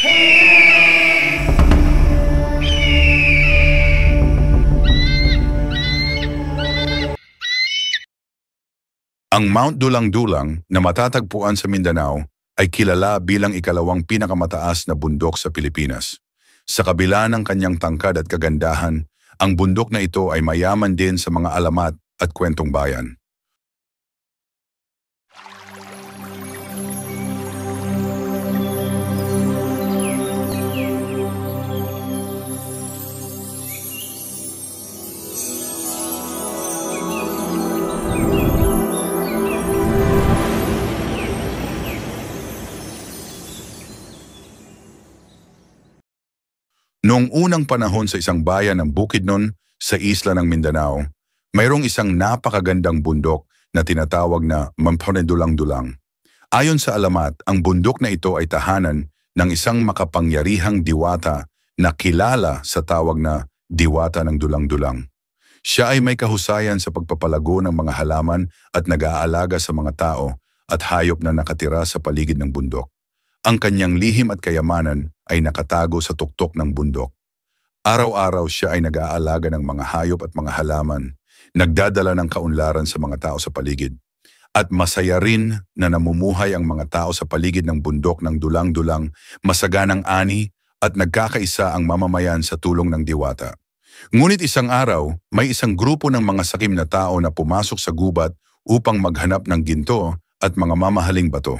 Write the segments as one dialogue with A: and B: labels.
A: Ang Mount Dulang-Dulang na matatagpuan sa Mindanao ay kilala bilang ikalawang pinakamataas na bundok sa Pilipinas. Sa kabila ng kanyang tangkad at kagandahan, ang bundok na ito ay mayaman din sa mga alamat at kwentong bayan. Noong unang panahon sa isang bayan ng Bukidnon sa isla ng Mindanao, mayroong isang napakagandang bundok na tinatawag na Mampanedulang-dulang. Ayon sa alamat, ang bundok na ito ay tahanan ng isang makapangyarihang diwata na kilala sa tawag na diwata ng dulang-dulang. Siya ay may kahusayan sa pagpapalago ng mga halaman at nag-aalaga sa mga tao at hayop na nakatira sa paligid ng bundok. Ang kanyang lihim at kayamanan ay nakatago sa tuktok ng bundok. Araw-araw siya ay nag-aalaga ng mga hayop at mga halaman, nagdadala ng kaunlaran sa mga tao sa paligid. At masaya rin na namumuhay ang mga tao sa paligid ng bundok ng dulang-dulang, masaganang ani at nagkakaisa ang mamamayan sa tulong ng diwata. Ngunit isang araw, may isang grupo ng mga sakim na tao na pumasok sa gubat upang maghanap ng ginto at mga mamahaling bato.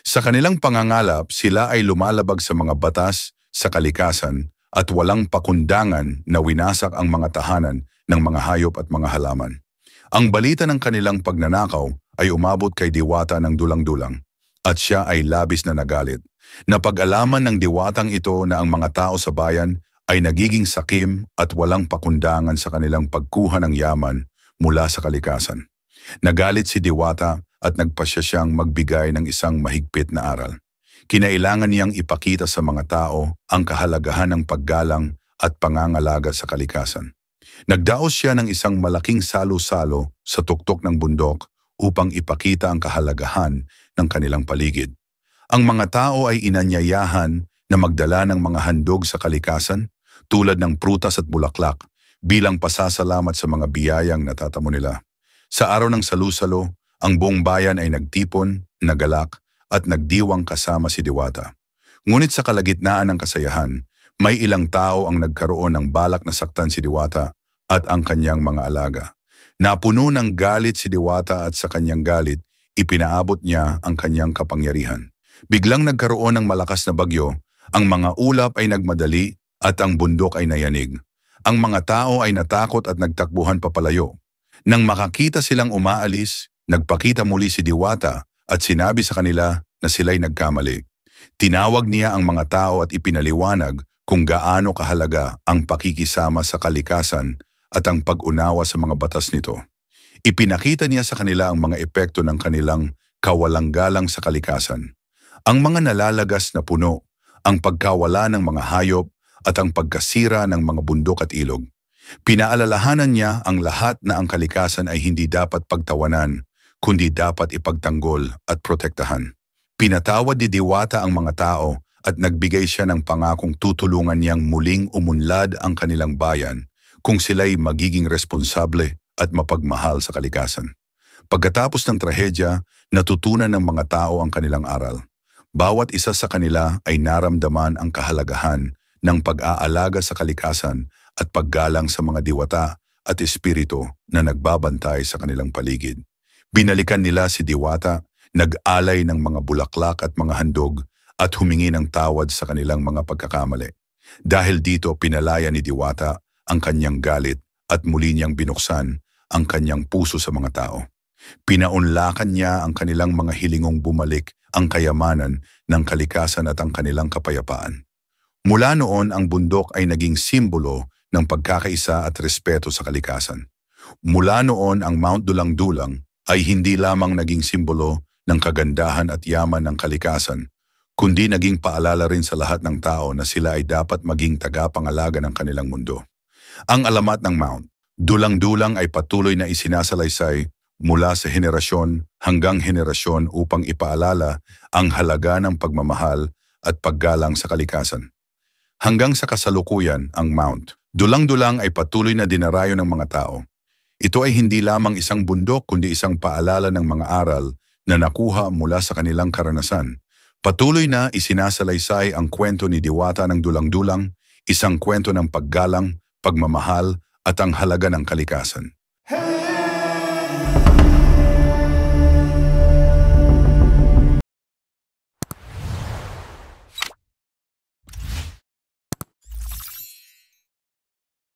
A: Sa kanilang pangangalap, sila ay lumalabag sa mga batas sa kalikasan at walang pakundangan na winasak ang mga tahanan ng mga hayop at mga halaman. Ang balita ng kanilang pagnanakaw ay umabot kay Diwata ng dulang-dulang at siya ay labis na nagalit. Napag-alaman ng diwatang ito na ang mga tao sa bayan ay nagiging sakim at walang pakundangan sa kanilang pagkuha ng yaman mula sa kalikasan. Nagalit si Diwata at nagpasya siyang magbigay ng isang mahigpit na aral. Kinailangan niyang ipakita sa mga tao ang kahalagahan ng paggalang at pangangalaga sa kalikasan. Nagdaos siya ng isang malaking salo-salo sa tuktok ng bundok upang ipakita ang kahalagahan ng kanilang paligid. Ang mga tao ay inanyayahan na magdala ng mga handog sa kalikasan tulad ng prutas at bulaklak bilang pasasalamat sa mga biyayang natatamo nila. Sa araw ng salusalo, ang buong bayan ay nagtipon, nagalak, at nagdiwang kasama si Diwata. Ngunit sa kalagitnaan ng kasayahan, may ilang tao ang nagkaroon ng balak na saktan si Diwata at ang kanyang mga alaga. Napuno ng galit si Diwata at sa kanyang galit, ipinaabot niya ang kanyang kapangyarihan. Biglang nagkaroon ng malakas na bagyo, ang mga ulap ay nagmadali at ang bundok ay nayanig. Ang mga tao ay natakot at nagtakbuhan papalayo. Nang makakita silang umaalis, Nagpakita muli si Diwata at sinabi sa kanila na sila'y nagkamali. Tinawag niya ang mga tao at ipinaliwanag kung gaano kahalaga ang pakikisama sa kalikasan at ang pag-unawa sa mga batas nito. Ipinakita niya sa kanila ang mga epekto ng kanilang kawalang-galang sa kalikasan. Ang mga nalalagas na puno, ang pagkawala ng mga hayop at ang pagkasira ng mga bundok at ilog. Pinaalalahanan niya ang lahat na ang kalikasan ay hindi dapat pagtawanan kundi dapat ipagtanggol at protektahan. Pinatawad ni Diwata ang mga tao at nagbigay siya ng pangakong tutulungan niyang muling umunlad ang kanilang bayan kung sila'y magiging responsable at mapagmahal sa kalikasan. Pagkatapos ng trahedya, natutunan ng mga tao ang kanilang aral. Bawat isa sa kanila ay naramdaman ang kahalagahan ng pag-aalaga sa kalikasan at paggalang sa mga diwata at espiritu na nagbabantay sa kanilang paligid. Binalikan nila si Diwata, nag-alay ng mga bulaklak at mga handog at humingi ng tawad sa kanilang mga pagkakamali. Dahil dito pinalaya ni Diwata ang kanyang galit at muli niyang binuksan ang kanyang puso sa mga tao. Pinaunlakan niya ang kanilang mga hilingong bumalik ang kayamanan ng kalikasan at ang kanilang kapayapaan. Mula noon ang bundok ay naging simbolo ng pagkakaisa at respeto sa kalikasan. Mula noon ang Mount Dulang-Dulang ay hindi lamang naging simbolo ng kagandahan at yaman ng kalikasan, kundi naging paalala rin sa lahat ng tao na sila ay dapat maging tagapangalaga ng kanilang mundo. Ang alamat ng Mount, dulang-dulang ay patuloy na isinasalaysay mula sa henerasyon hanggang henerasyon upang ipaalala ang halaga ng pagmamahal at paggalang sa kalikasan. Hanggang sa kasalukuyan ang Mount, dulang-dulang ay patuloy na dinarayo ng mga tao ito ay hindi lamang isang bundok kundi isang paalala ng mga aral na nakuha mula sa kanilang karanasan. Patuloy na isinasalaysay ang kwento ni Diwata ng Dulang-Dulang, isang kwento ng paggalang, pagmamahal at ang halaga ng kalikasan.